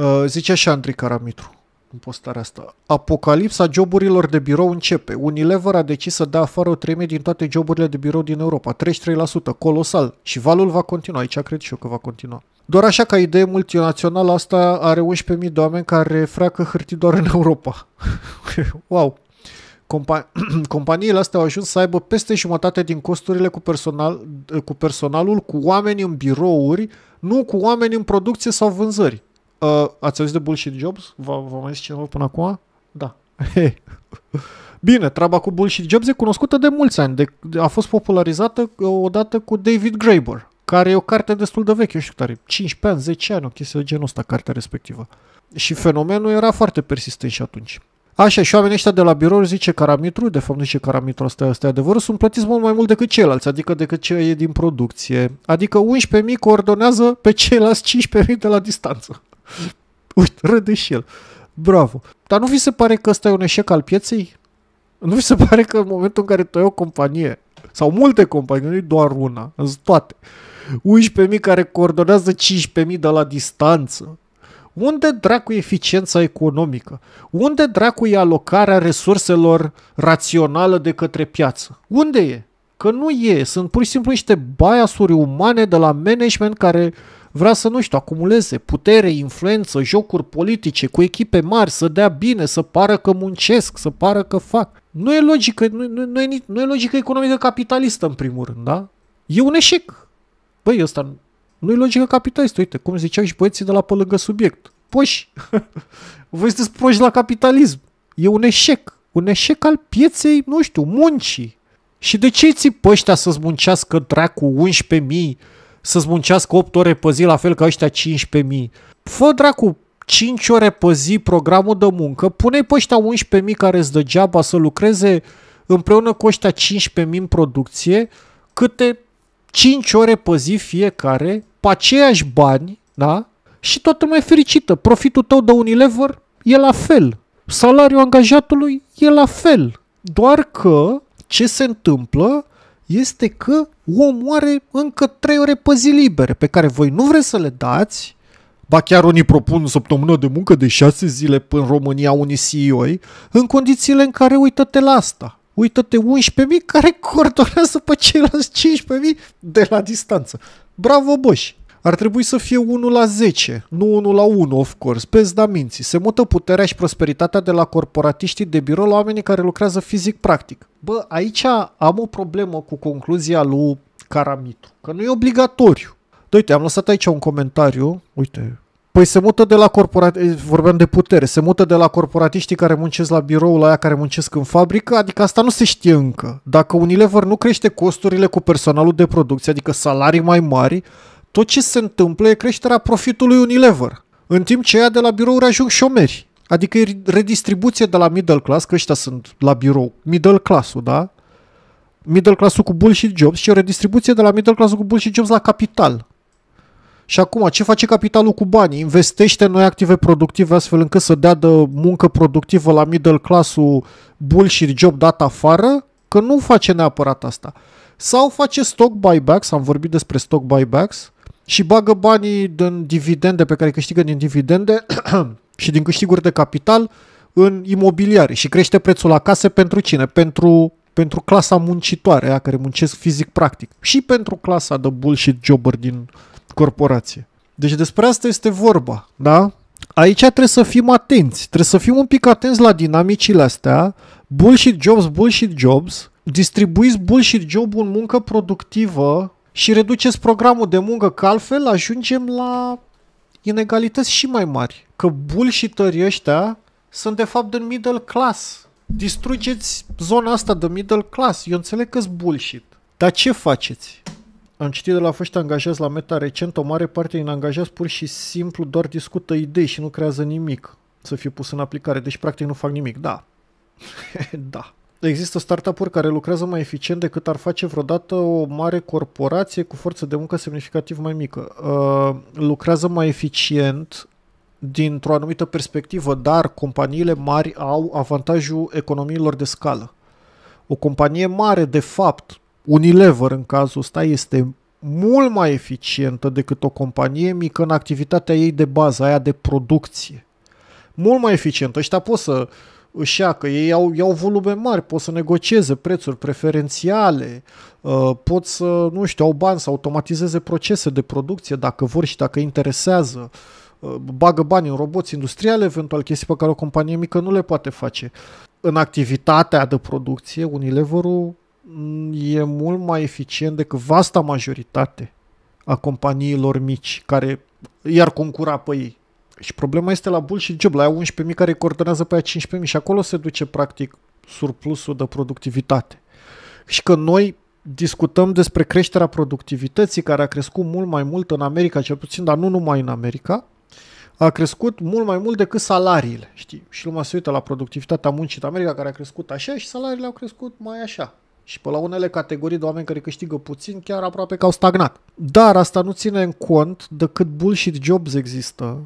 Uh, zice și Andrei Caramitru în postarea asta. Apocalipsa joburilor de birou începe. Unilever a decis să dea afară o treime din toate joburile de birou din Europa, 33%, colosal. Și valul va continua, aici cred și eu că va continua. Doar așa ca idee multinațională, asta are 11.000 de oameni care freacă hârtii doar în Europa. wow! Compa- companiile astea au ajuns să aibă peste jumătate din costurile cu, personal, cu personalul, cu oameni în birouri, nu cu oameni în producție sau vânzări. Uh, ați auzit de Bullshit Jobs? V-a mai zis cineva până acum? Da. Bine, treaba cu Bullshit Jobs e cunoscută de mulți ani. De, a fost popularizată odată cu David Graeber, care e o carte destul de veche, eu știu care, 15 ani, 10 ani, o chestie de genul ăsta, cartea respectivă. Și fenomenul era foarte persistent și atunci. Așa, și oamenii ăștia de la birou zice Caramitru, de fapt nu zice Caramitru, ăsta asta e adevărul, sunt plătiți mult mai mult decât ceilalți, adică decât ce e din producție. Adică 11.000 coordonează pe ceilalți 15.000 de la distanță. Uite, râde și el. Bravo. Dar nu vi se pare că ăsta e un eșec al pieței? Nu vi se pare că în momentul în care tu ai o companie, sau multe companii, nu doar una, sunt toate, 11.000 care coordonează 15.000 de la distanță, unde dracu e eficiența economică? Unde dracu e alocarea resurselor rațională de către piață? Unde e? Că nu e, sunt pur și simplu niște baiasuri umane de la management care vrea să, nu știu, acumuleze putere, influență, jocuri politice cu echipe mari, să dea bine, să pară că muncesc, să pară că fac. Nu e logică, nu, nu, nu, e, nu e logică economică capitalistă, în primul rând, da? E un eșec. Băi, ăsta nu e logică capitalistă. Uite, cum ziceau și băieții de la pe lângă subiect. Poși, voi sunteți proști la capitalism. E un eșec. Un eșec al pieței, nu știu, muncii. Și de ce îi ții pe ăștia să-ți muncească dracu 11.000 să-ți muncească 8 ore pe zi, la fel ca ăștia 15.000. Fă dracu 5 ore pe zi programul de muncă, pune-i pe ăștia 11.000 care îți dă geaba să lucreze împreună cu ăștia 15.000 în producție, câte 5 ore pe zi fiecare, pe aceiași bani, da? Și toată lumea e fericită. Profitul tău de Unilever e la fel. Salariul angajatului e la fel. Doar că ce se întâmplă este că omul are încă 3 ore pe zi libere, pe care voi nu vreți să le dați, ba chiar unii propun săptămână de muncă de 6 zile până în România unii ceo în condițiile în care uită-te la asta. Uită-te 11.000 care coordonează pe ceilalți 15.000 de la distanță. Bravo, boși! ar trebui să fie 1 la 10, nu 1 la 1, of course, pe da minții. Se mută puterea și prosperitatea de la corporatiștii de birou la oamenii care lucrează fizic practic. Bă, aici am o problemă cu concluzia lui Caramitru, că nu e obligatoriu. Da, uite, am lăsat aici un comentariu, uite, Păi se mută de la corporatiști, eh, vorbeam de putere, se mută de la corporatiștii care muncesc la birou, la aia care muncesc în fabrică, adică asta nu se știe încă. Dacă Unilever nu crește costurile cu personalul de producție, adică salarii mai mari, tot ce se întâmplă e creșterea profitului Unilever, în timp ce ea de la birouri ajung șomeri. Adică e redistribuție de la middle class, că ăștia sunt la birou, middle class-ul, da? Middle class-ul cu bullshit jobs și o redistribuție de la middle class-ul cu bullshit jobs la capital. Și acum, ce face capitalul cu banii? Investește în noi active productive astfel încât să dea de muncă productivă la middle class-ul bullshit job dat afară? Că nu face neapărat asta. Sau face stock buybacks, am vorbit despre stock buybacks, și bagă banii din dividende pe care câștigă din dividende și din câștiguri de capital în imobiliare și crește prețul la case pentru cine? Pentru, pentru clasa muncitoare, a care muncesc fizic practic și pentru clasa de bullshit jobber din corporație. Deci despre asta este vorba, da? Aici trebuie să fim atenți, trebuie să fim un pic atenți la dinamicile astea, bullshit jobs, bullshit jobs, distribuiți bullshit job în muncă productivă și reduceți programul de muncă, că altfel ajungem la inegalități și mai mari. Că bullshitterii ăștia sunt de fapt din middle class. Distrugeți zona asta de middle class. Eu înțeleg că-s bullshit. Dar ce faceți? Am citit de la foști angajați la Meta recent, o mare parte din angajați pur și simplu doar discută idei și nu creează nimic să fie pus în aplicare. Deci practic nu fac nimic. Da. da. Există startup-uri care lucrează mai eficient decât ar face vreodată o mare corporație cu forță de muncă semnificativ mai mică. Uh, lucrează mai eficient dintr-o anumită perspectivă, dar companiile mari au avantajul economiilor de scală. O companie mare, de fapt, Unilever în cazul ăsta, este mult mai eficientă decât o companie mică în activitatea ei de bază, aia de producție. Mult mai eficientă. Ăștia pot să uh, își ia, că ei au, iau volume mari, pot să negocieze prețuri preferențiale, uh, pot să, nu știu, au bani să automatizeze procese de producție dacă vor și dacă interesează, uh, bagă bani în roboți industriale, eventual chestii pe care o companie mică nu le poate face. În activitatea de producție, Unilever-ul mm, e mult mai eficient decât vasta majoritate a companiilor mici care iar concura pe ei și problema este la bull și job, la 11.000 care coordonează pe aia 15.000 și acolo se duce practic surplusul de productivitate. Și că noi discutăm despre creșterea productivității care a crescut mult mai mult în America, cel puțin, dar nu numai în America, a crescut mult mai mult decât salariile, știi? Și lumea se uită la productivitatea muncii în America care a crescut așa și salariile au crescut mai așa. Și pe la unele categorii de oameni care câștigă puțin, chiar aproape că au stagnat. Dar asta nu ține în cont de cât bullshit jobs există,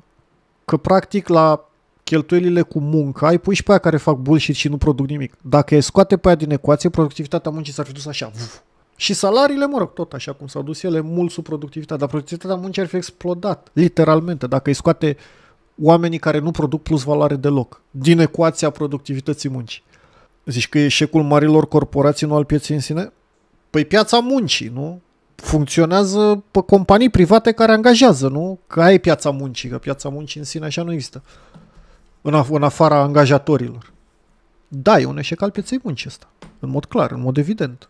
Că practic la cheltuielile cu muncă, ai pui și pe aia care fac bullshit și nu produc nimic. Dacă e scoate pe aia din ecuație, productivitatea muncii s-ar fi dus așa. Vuf. Și salariile, mă rog, tot așa cum s-au dus ele, mult sub productivitatea, dar productivitatea muncii ar fi explodat, literalmente, dacă îi scoate oamenii care nu produc plus valoare deloc, din ecuația productivității muncii. Zici că e eșecul marilor corporații, nu al pieței în sine? Păi piața muncii, nu? funcționează pe companii private care angajează, nu? Că ai e piața muncii, că piața muncii în sine așa nu există. În, af- în afara angajatorilor. Da, e un eșec al pieței muncii ăsta. În mod clar, în mod evident.